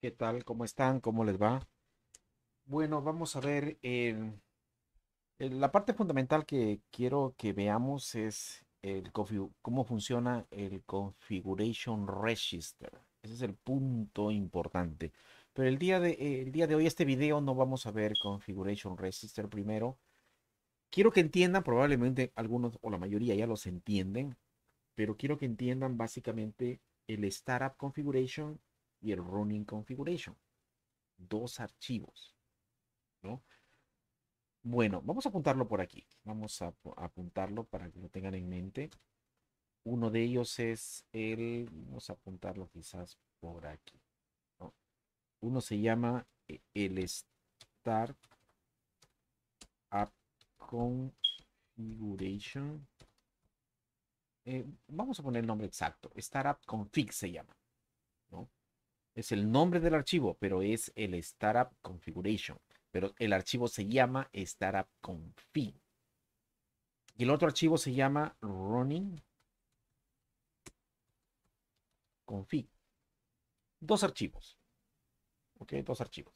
¿Qué tal? ¿Cómo están? ¿Cómo les va? Bueno, vamos a ver. Eh, eh, la parte fundamental que quiero que veamos es cómo funciona el Configuration Register. Ese es el punto importante. Pero el día, de, eh, el día de hoy, este video, no vamos a ver Configuration Register primero. Quiero que entiendan, probablemente algunos o la mayoría ya los entienden, pero quiero que entiendan básicamente el Startup Configuration el running configuration. Dos archivos. ¿no? Bueno, vamos a apuntarlo por aquí. Vamos a, apuntarlo para que lo tengan en mente. Uno de ellos es el, vamos a apuntarlo quizás por aquí. Uno se llama eh, el Start App Configuration. Eh, vamos a poner el nombre exacto. Startup Config se llama es el nombre del archivo, pero es el Startup Configuration. Pero el archivo se llama Startup Config. Y el otro archivo se llama Running Config. Dos archivos. Ok, dos archivos.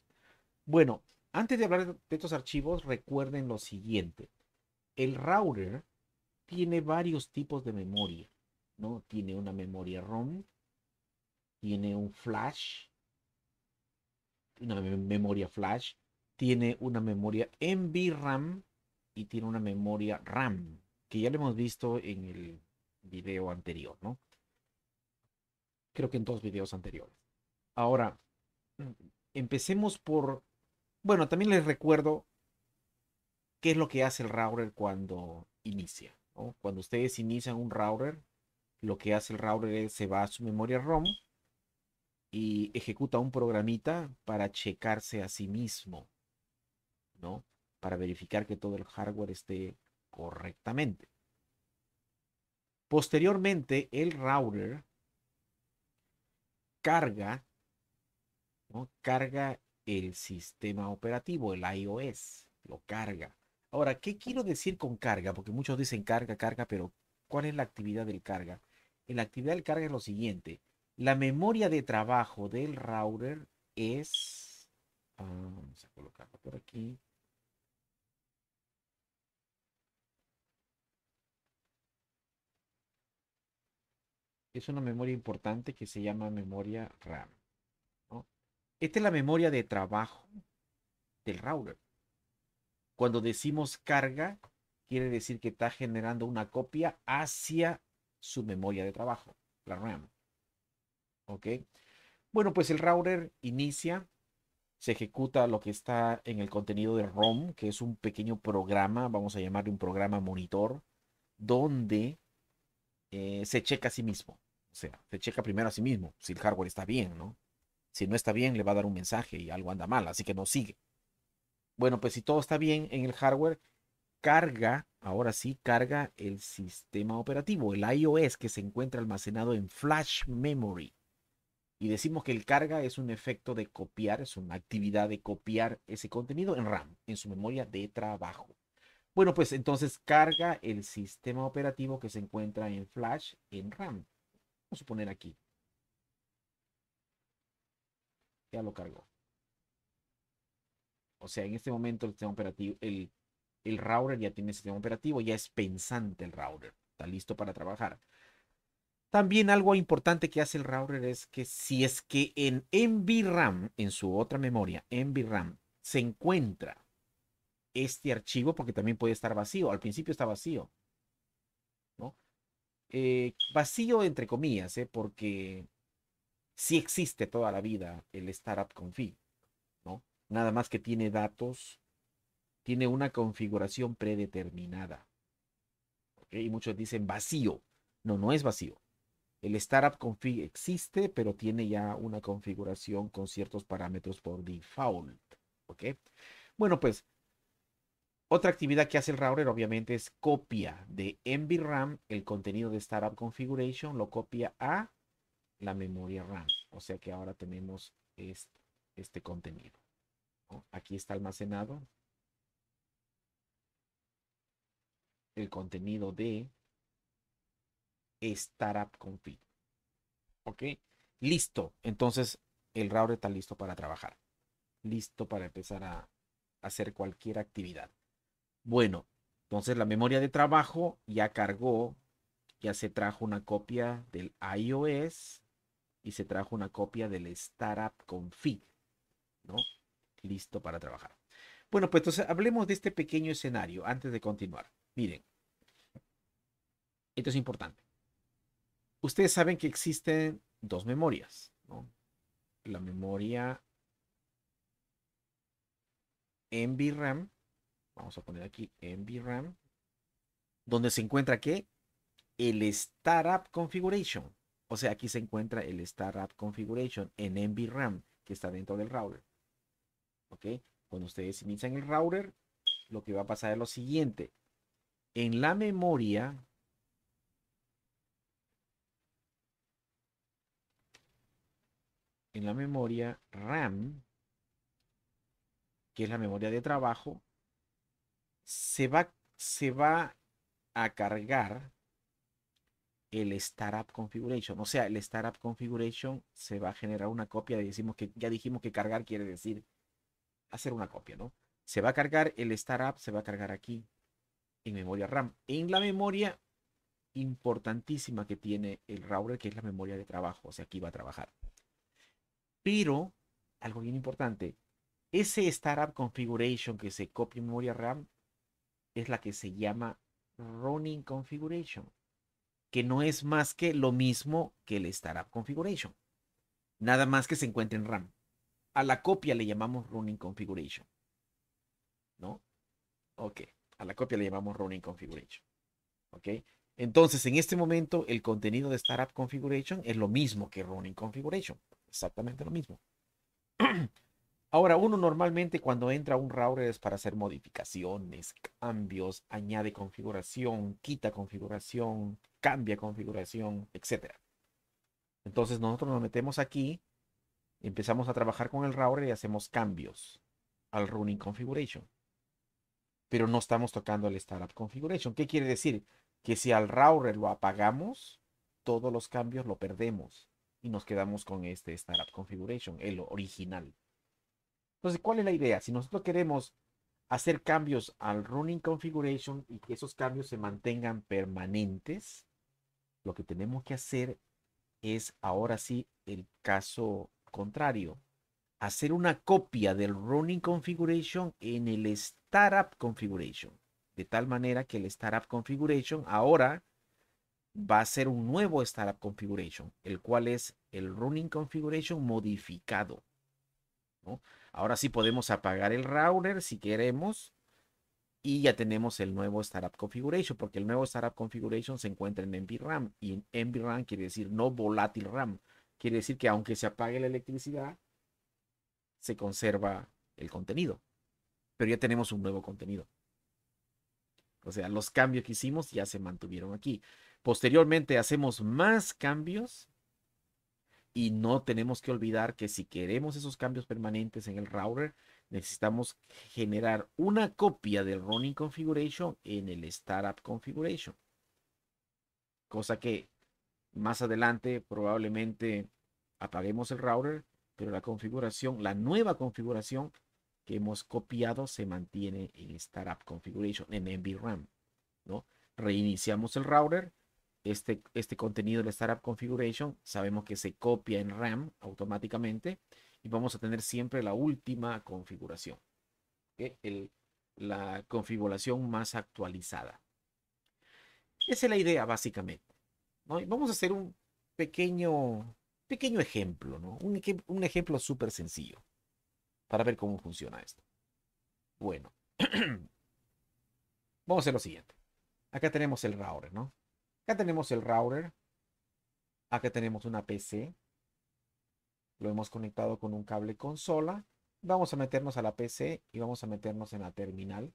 Bueno, antes de hablar de estos archivos, recuerden lo siguiente. El router tiene varios tipos de memoria. ¿no? Tiene una memoria ROM, tiene un flash, una memoria flash, tiene una memoria NVRAM y tiene una memoria RAM, que ya lo hemos visto en el video anterior, ¿no? Creo que en dos videos anteriores. Ahora, empecemos por... Bueno, también les recuerdo qué es lo que hace el router cuando inicia. Cuando ustedes inician un router, lo que hace el router es se va a su memoria ROM y ejecuta un programita para checarse a sí mismo, ¿no? Para verificar que todo el hardware esté correctamente. Posteriormente, el router carga, ¿no? Carga el sistema operativo, el iOS, lo carga. Ahora, ¿qué quiero decir con carga? Porque muchos dicen carga, carga, pero ¿cuál es la actividad del carga? La actividad del carga es lo siguiente la memoria de trabajo del router es... vamos a colocarlo por aquí. Es una memoria importante que se llama memoria RAM. Esta es la memoria de trabajo del router. Cuando decimos carga, quiere decir que está generando una copia hacia su memoria de trabajo, la RAM. ¿Ok? Bueno, pues el router inicia, se ejecuta lo que está en el contenido de ROM, que es un pequeño programa, vamos a llamarle un programa monitor, donde eh, se checa a sí mismo. O sea, se checa primero a sí mismo, si el hardware está bien, ¿no? Si no está bien, le va a dar un mensaje y algo anda mal, así que no sigue. Bueno, pues si todo está bien en el hardware, carga, ahora sí, carga el sistema operativo, el iOS que se encuentra almacenado en flash memory. Y decimos que el carga es un efecto de copiar, es una actividad de copiar ese contenido en RAM, en su memoria de trabajo. Bueno, pues entonces carga el sistema operativo que se encuentra en flash en RAM. Vamos a poner aquí. Ya lo cargó. O sea, en este momento el sistema operativo, el, el router ya tiene sistema operativo, ya es pensante el router, está listo para trabajar. También algo importante que hace el router es que si es que en NVRAM, en su otra memoria, NVRAM, se encuentra este archivo, porque también puede estar vacío, al principio está vacío, eh, vacío entre comillas, ¿eh? porque sí existe toda la vida el startup config, ¿no? Nada más que tiene datos, tiene una configuración predeterminada. Y muchos dicen vacío. No, no es vacío. El startup config existe, pero tiene ya una configuración con ciertos parámetros por default. ¿Ok? Bueno, pues otra actividad que hace el router obviamente es copia de NVRAM el contenido de startup configuration, lo copia a la memoria RAM. O sea que ahora tenemos este, contenido. Aquí está almacenado el contenido de startup config. Ok, listo. Entonces el router está listo para trabajar, listo para empezar a, hacer cualquier actividad. Bueno, entonces la memoria de trabajo ya cargó, ya se trajo una copia del iOS y se trajo una copia del startup config, ¿no? Listo para trabajar. Bueno, pues entonces hablemos de este pequeño escenario antes de continuar. Miren, esto es importante ustedes saben que existen dos memorias, La memoria NVRAM, vamos a poner aquí NVRAM, donde se encuentra qué? El Startup Configuration. O sea, aquí se encuentra el Startup Configuration en NVRAM, que está dentro del router. ¿Ok? Cuando ustedes inician el router, lo que va a pasar es lo siguiente. En la memoria en la memoria RAM, que es la memoria de trabajo, se va, se va a cargar el startup configuration. O sea, el startup configuration se va a generar una copia. Decimos que, ya dijimos que cargar quiere decir hacer una copia, ¿no? Se va a cargar el startup, se va a cargar aquí en memoria RAM. En la memoria importantísima que tiene el router, que es la memoria de trabajo. O sea, aquí va a trabajar. Pero, algo bien importante, ese startup configuration que se copia en memoria RAM es la que se llama running configuration, que no es más que lo mismo que el startup configuration. Nada más que se encuentre en RAM. A la copia le llamamos running configuration. ¿No? Ok. A la copia le llamamos running configuration. Ok. Entonces, en este momento, el contenido de startup configuration es lo mismo que running configuration. Exactamente lo mismo. Ahora, uno normalmente cuando entra a un router es para hacer modificaciones, cambios, añade configuración, quita configuración, cambia configuración, etc. Entonces nosotros nos metemos aquí, empezamos a trabajar con el router y hacemos cambios al running configuration. Pero no estamos tocando el startup configuration. ¿Qué quiere decir? Que si al router lo apagamos, todos los cambios lo perdemos y nos quedamos con este Startup Configuration, el original. Entonces, ¿cuál es la idea? Si nosotros queremos hacer cambios al Running Configuration y que esos cambios se mantengan permanentes, lo que tenemos que hacer es ahora sí el caso contrario. Hacer una copia del Running Configuration en el Startup Configuration. De tal manera que el Startup Configuration ahora va a ser un nuevo Startup Configuration, el cual es el Running Configuration modificado. Ahora sí podemos apagar el router si queremos y ya tenemos el nuevo Startup Configuration, porque el nuevo Startup Configuration se encuentra en NVRAM y en NVRAM quiere decir no volátil RAM. Quiere decir que aunque se apague la electricidad, se conserva el contenido. Pero ya tenemos un nuevo contenido. O sea, los cambios que hicimos ya se mantuvieron aquí. Posteriormente hacemos más cambios y no tenemos que olvidar que si queremos esos cambios permanentes en el router, necesitamos generar una copia del running configuration en el startup configuration. Cosa que más adelante probablemente apaguemos el router, pero la configuración, la nueva configuración que hemos copiado se mantiene en startup configuration, en NVRAM, ¿no? Reiniciamos el router este, este contenido, de Startup Configuration, sabemos que se copia en RAM automáticamente y vamos a tener siempre la última configuración, la configuración más actualizada. Esa es la idea básicamente. vamos a hacer un pequeño, pequeño ejemplo, ¿no? un, ejemplo súper sencillo para ver cómo funciona esto. Bueno, vamos a hacer lo siguiente. Acá tenemos el router, ¿no? tenemos el router. Acá tenemos una PC. Lo hemos conectado con un cable consola. Vamos a meternos a la PC y vamos a meternos en la terminal.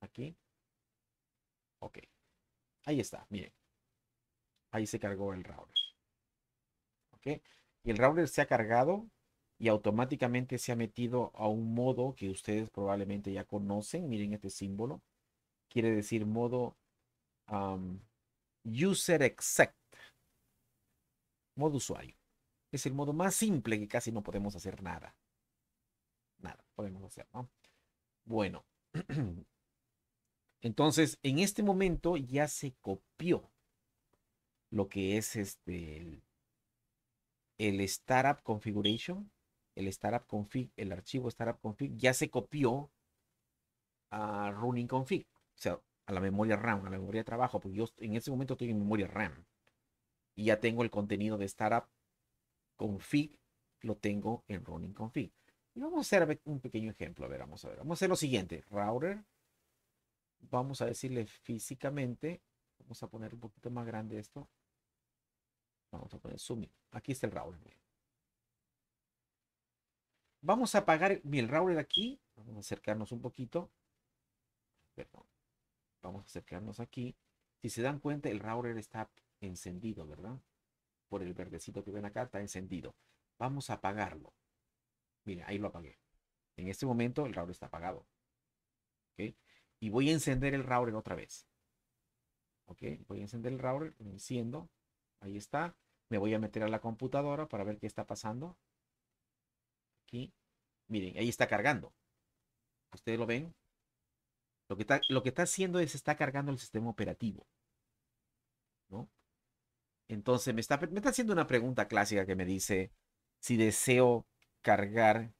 Aquí. Ok. Ahí está, miren. Ahí se cargó el router. Ok. Y el router se ha cargado y automáticamente se ha metido a un modo que ustedes probablemente ya conocen. Miren este símbolo. Quiere decir modo user exact modo usuario. Es el modo más simple que casi no podemos hacer nada. Nada podemos hacer, ¿no? Bueno, entonces en este momento ya se copió lo que es este el, startup configuration, el startup config, el archivo startup config ya se copió a running config. O sea, a la memoria RAM, a la memoria de trabajo, porque yo en ese momento estoy en memoria RAM. Y ya tengo el contenido de startup config, lo tengo en running config. Y vamos a hacer un pequeño ejemplo. A ver, vamos a ver. Vamos a hacer lo siguiente. Router. Vamos a decirle físicamente. Vamos a poner un poquito más grande esto. Vamos a poner zoom. Aquí está el router. Vamos a apagar el router aquí. Vamos a acercarnos un poquito. Perdón. Vamos a acercarnos aquí. Si se dan cuenta, el router está encendido, ¿verdad? Por el verdecito que ven acá, está encendido. Vamos a apagarlo. Mira, ahí lo apagué. En este momento el router está apagado. ¿Ok? Y voy a encender el router otra vez. ¿Ok? Voy a encender el router, lo enciendo. Ahí está. Me voy a meter a la computadora para ver qué está pasando. Aquí. Miren, ahí está cargando. ¿Ustedes lo ven? Lo que está, haciendo es está cargando el sistema operativo. Entonces me está, está haciendo una pregunta clásica que me dice si deseo cargar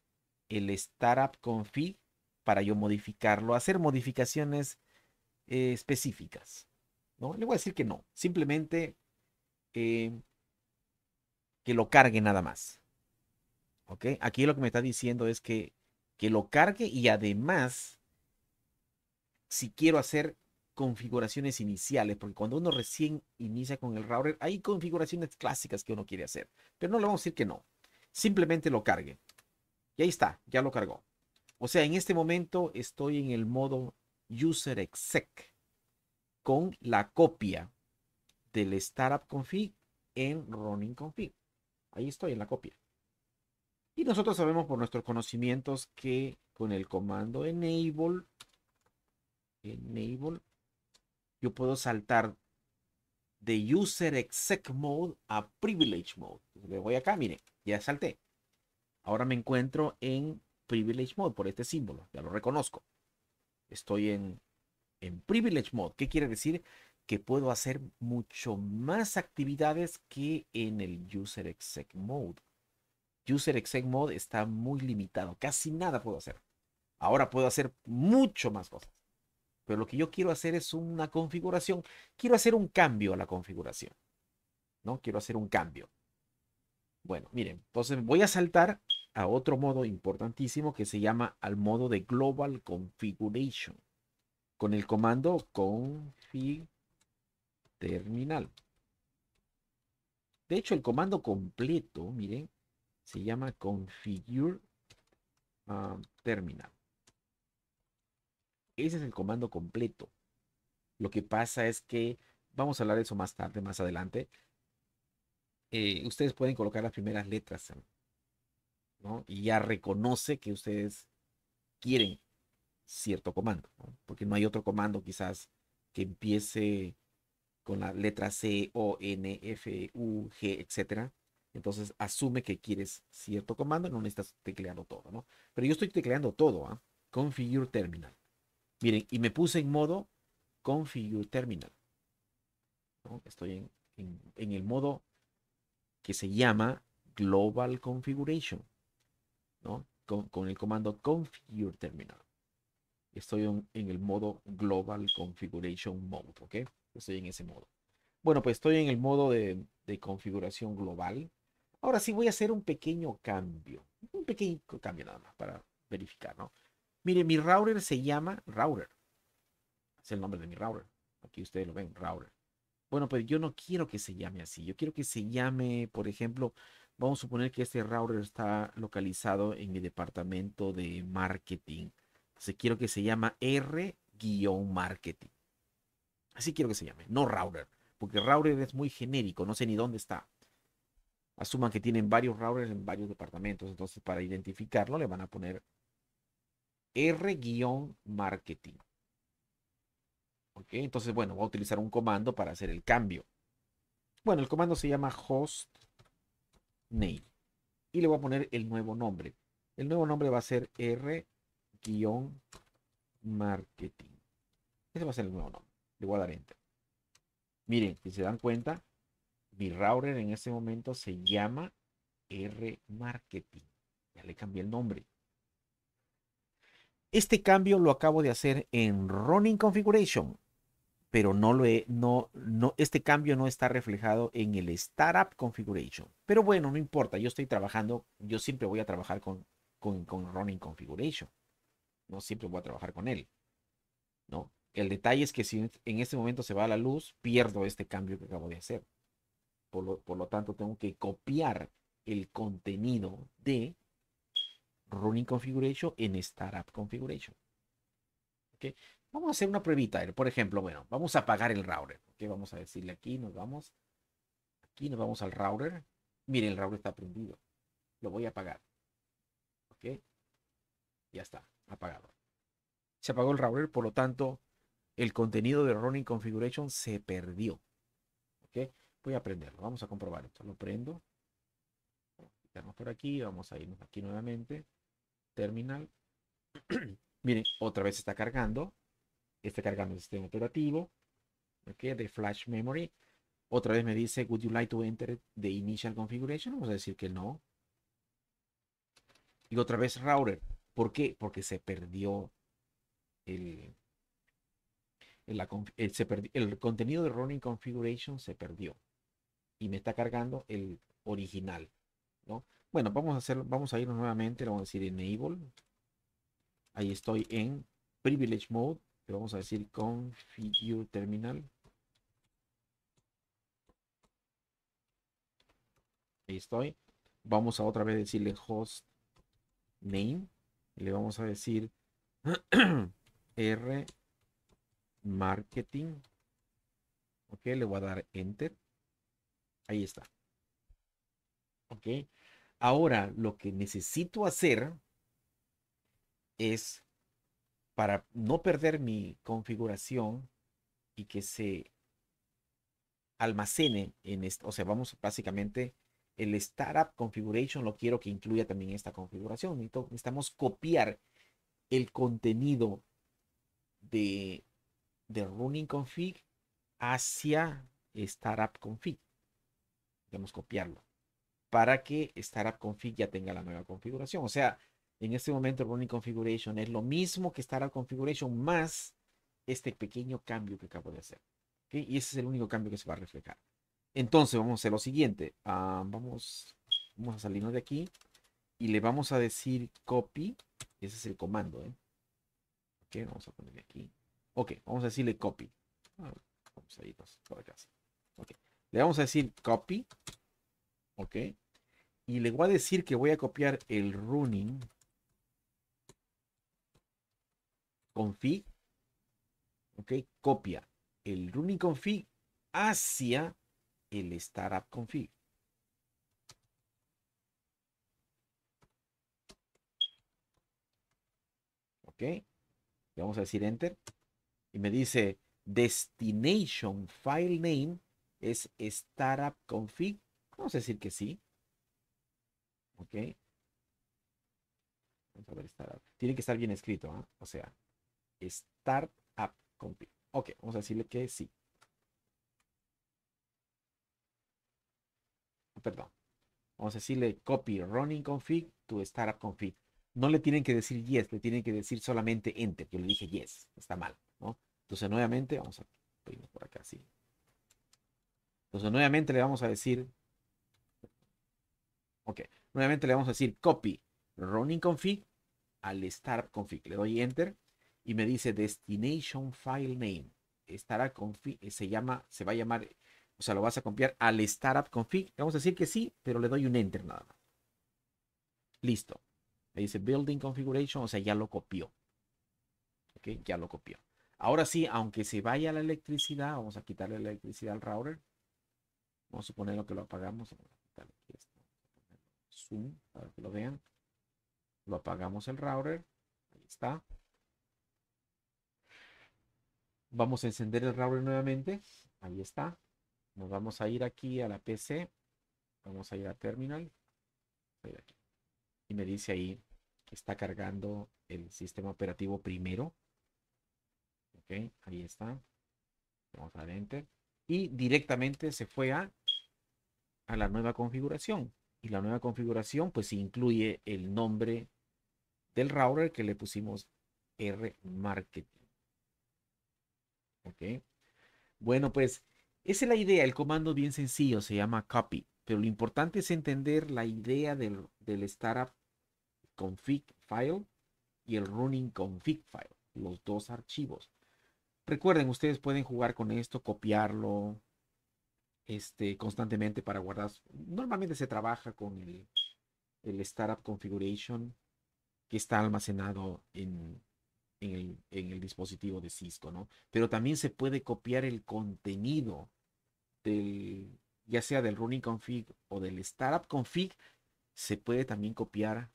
el startup config para yo modificarlo, hacer modificaciones eh, específicas. ¿no? Le voy a decir que no, simplemente eh, que lo cargue nada más. ¿Ok? Aquí lo que me está diciendo es que, que lo cargue y además si quiero hacer configuraciones iniciales, porque cuando uno recién inicia con el router, hay configuraciones clásicas que uno quiere hacer, pero no le vamos a decir que no. Simplemente lo cargue. Y ahí está, ya lo cargó. O sea, en este momento estoy en el modo user exec con la copia del startup config en running config. Ahí estoy en la copia. Y nosotros sabemos por nuestros conocimientos que con el comando enable enable, yo puedo saltar de user exec mode a privilege mode. Le voy acá, mire. ya salté. Ahora me encuentro en privilege mode por este símbolo, ya lo reconozco. Estoy en, en privilege mode. ¿Qué quiere decir? Que puedo hacer mucho más actividades que en el user exec mode. User exec mode está muy limitado, casi nada puedo hacer. Ahora puedo hacer mucho más cosas. Pero lo que yo quiero hacer es una configuración. Quiero hacer un cambio a la configuración. ¿No? Quiero hacer un cambio. Bueno, miren, entonces voy a saltar a otro modo importantísimo que se llama al modo de Global Configuration. Con el comando config terminal. De hecho, el comando completo, miren, se llama configure ah, terminal. Ese es el comando completo. Lo que pasa es que, vamos a hablar de eso más tarde, más adelante, eh, ustedes pueden colocar las primeras letras, Y ya reconoce que ustedes quieren cierto comando, porque no hay otro comando quizás que empiece con la letra C, O, N, F, U, G, etc. Entonces asume que quieres cierto comando, no necesitas tecleando todo, ¿no? Pero yo estoy tecleando todo, ¿ah? Configure terminal. Miren, y me puse en modo Configure Terminal. Estoy en, el modo que se llama Global Configuration. ¿no? Con, el comando configure terminal. Estoy en, el modo global configuration mode, ¿ok? Estoy en ese modo. Bueno, pues estoy en el modo de, de configuración global. Ahora sí voy a hacer un pequeño cambio, un pequeño cambio nada más para verificar, ¿no? Mire, mi router se llama router. Es el nombre de mi router. Aquí ustedes lo ven, router. Bueno, pues yo no quiero que se llame así. Yo quiero que se llame, por ejemplo, vamos a suponer que este router está localizado en mi departamento de marketing. Entonces quiero que se llame R-marketing. Así quiero que se llame, no router, porque router es muy genérico, no sé ni dónde está. Asuman que tienen varios routers en varios departamentos, entonces para identificarlo le van a poner R-marketing. ¿Ok? Entonces, bueno, voy a utilizar un comando para hacer el cambio. Bueno, el comando se llama host name. Y le voy a poner el nuevo nombre. El nuevo nombre va a ser R-marketing. Ese va a ser el nuevo nombre. Le voy a dar enter. Miren, si se dan cuenta, mi router en este momento se llama R-marketing. Ya le cambié el nombre. Este cambio lo acabo de hacer en Running Configuration, pero no lo he, no, no, este cambio no está reflejado en el Startup Configuration. Pero bueno, no importa, yo estoy trabajando, yo siempre voy a trabajar con, con, Running Configuration. No siempre voy a trabajar con él. ¿no? El detalle es que si en este momento se va a la luz, pierdo este cambio que acabo de hacer. por lo tanto, tengo que copiar el contenido de running configuration en startup configuration. ¿Okay? Vamos a hacer una pruebita. Por ejemplo, bueno, vamos a apagar el router. Vamos a decirle aquí, nos vamos. Aquí nos vamos al router. Miren, el router está prendido. Lo voy a apagar. Ya está, apagado. Se apagó el router, por lo tanto, el contenido de running configuration se perdió. ¿Ok? Voy a prenderlo. Vamos a comprobar esto. Lo prendo. Vamos por aquí. Vamos a irnos aquí nuevamente terminal. Miren, otra vez está cargando. Está cargando el sistema operativo. ¿Ok? De flash memory. Otra vez me dice, would you like to enter the initial configuration? Vamos a decir que no. Y otra vez router. ¿Por qué? Porque se perdió el, el, el contenido de running configuration se perdió. Y me está cargando el original. ¿no? Bueno, vamos a hacer, vamos a irnos nuevamente, vamos a decir enable. Ahí estoy en privilege mode, Le vamos a decir configure terminal. Ahí estoy. Vamos a otra vez decirle host name. Le vamos a decir R marketing. Ok, le voy a dar enter. Ahí está. Ok. Ahora lo que necesito hacer es, para no perder mi configuración y que se almacene en esto, o sea, vamos básicamente el startup configuration lo quiero que incluya también esta configuración. Necesitamos copiar el contenido de, de running config hacia startup config. a copiarlo para que Startup Config ya tenga la nueva configuración. O sea, en este momento Running Configuration es lo mismo que Startup Configuration más este pequeño cambio que acabo de hacer. Y ese es el único cambio que se va a reflejar. Entonces vamos a hacer lo siguiente. Ah, vamos, vamos a salirnos de aquí y le vamos a decir copy. Ese es el comando. ¿eh? vamos a ponerle aquí. Ok, vamos a decirle copy. Ah, vamos a irnos por acá. le vamos a decir copy ¿Ok? Y le voy a decir que voy a copiar el running config. ¿Ok? Copia el running config hacia el startup config. ¿Ok? Le vamos a decir enter. Y me dice destination file name es startup config Vamos a decir que sí. Ok. Vamos a ver Tiene que estar bien escrito, ¿ah? O sea, startup config. Ok, vamos a decirle que sí. Perdón. Vamos a decirle copy running config to startup config. No le tienen que decir yes, le tienen que decir solamente enter. Yo le dije yes, está mal, ¿no? Entonces nuevamente, vamos a por acá, sí. Entonces nuevamente le vamos a decir Ok, nuevamente le vamos a decir copy running config al startup config. Le doy enter y me dice destination file name. Estará config, eh, se llama, se va a llamar, o sea, lo vas a copiar al startup config. Vamos a decir que sí, pero le doy un enter nada más. Listo. Me dice building configuration, o sea, ya lo copió. Ok, ya lo copió. Ahora sí, aunque se vaya la electricidad, vamos a quitarle la electricidad al router. Vamos a suponer que lo apagamos zoom para que lo vean. Lo apagamos el router. Ahí está. Vamos a encender el router nuevamente. Ahí está. Nos vamos a ir aquí a la PC. Vamos a ir a terminal. Y me dice ahí que está cargando el sistema operativo primero. Ok, ahí está. Vamos a enter. Y directamente se fue a, a la nueva configuración. Y la nueva configuración pues incluye el nombre del router que le pusimos R Marketing. Ok. Bueno, pues esa es la idea. El comando bien sencillo, se llama copy. Pero lo importante es entender la idea del, del startup config file y el running config file, los dos archivos. Recuerden, ustedes pueden jugar con esto, copiarlo, este, constantemente para guardar. Normalmente se trabaja con el, startup configuration que está almacenado en, el, en, el, dispositivo de Cisco, ¿no? Pero también se puede copiar el contenido del, ya sea del running config o del startup config, se puede también copiar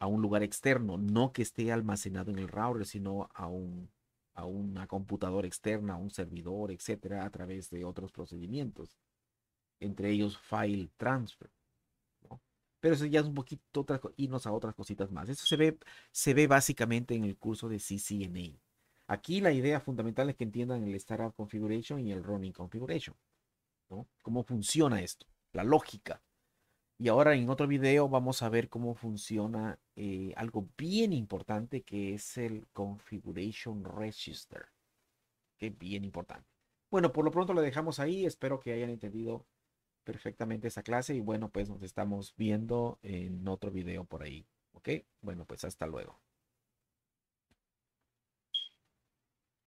a un lugar externo, no que esté almacenado en el router, sino a un a una computadora externa, a un servidor, etcétera, a través de otros procedimientos, entre ellos file transfer. Pero eso ya es un poquito irnos a otras cositas más. Eso se ve, se ve básicamente en el curso de CCNA. Aquí la idea fundamental es que entiendan el Startup Configuration y el Running Configuration. ¿Cómo funciona esto? La lógica y ahora en otro video vamos a ver cómo funciona eh, algo bien importante que es el Configuration Register. Que bien importante. Bueno, por lo pronto lo dejamos ahí. Espero que hayan entendido perfectamente esa clase. Y bueno, pues nos estamos viendo en otro video por ahí. ¿Ok? Bueno, pues hasta luego.